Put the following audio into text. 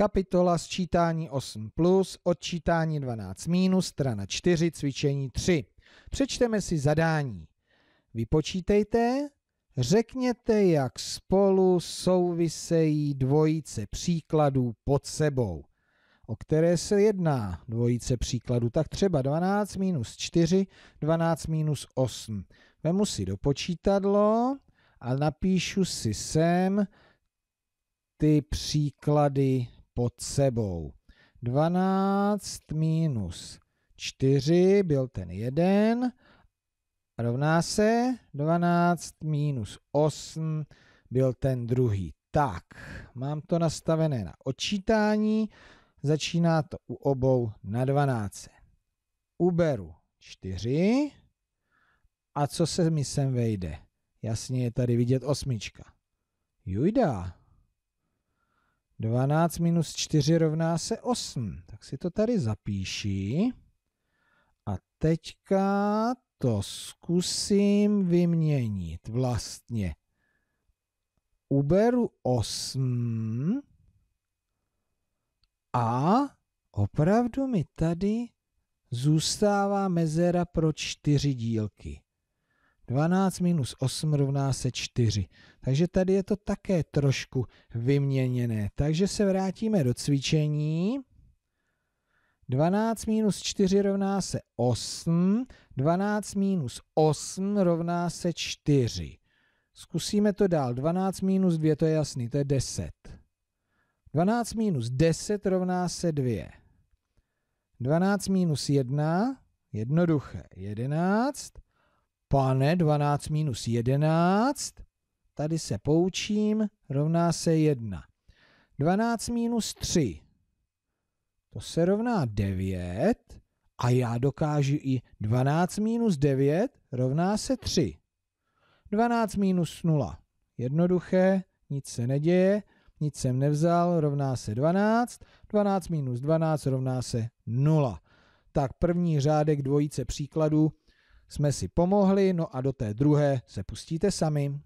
Kapitola sčítání 8 plus, odčítání 12 minus, strana 4, cvičení 3. Přečteme si zadání. Vypočítejte, řekněte, jak spolu souvisejí dvojice příkladů pod sebou. O které se jedná dvojice příkladů? Tak třeba 12 minus 4, 12 minus 8. Vemu si do počítadlo a napíšu si sem ty příklady pod sebou. 12 minus 4 byl ten 1, rovná se 12 minus 8 byl ten druhý. Tak, mám to nastavené na odčítání, začíná to u obou na 12. Uberu 4 a co se mi sem vejde? Jasně je tady vidět osmička. Jujda, 12 minus 4 rovná se 8. Tak si to tady zapíši. A teďka to zkusím vyměnit vlastně. Uberu 8 a opravdu mi tady zůstává mezera pro čtyři dílky. 12 minus 8 rovná se 4. Takže tady je to také trošku vyměněné. Takže se vrátíme do cvičení. 12 minus 4 rovná se 8. 12 minus 8 rovná se 4. Zkusíme to dál. 12 minus 2, to je jasný, to je 10. 12 minus 10 rovná se 2. 12 minus 1, jednoduché, 11. Pane, 12 minus 11, tady se poučím, rovná se 1. 12 minus 3, to se rovná 9 a já dokážu i 12 minus 9 rovná se 3. 12 minus 0, jednoduché, nic se neděje, nic jsem nevzal, rovná se 12, 12 minus 12 rovná se 0. Tak první řádek dvojice příkladů jsme si pomohli, no a do té druhé se pustíte sami.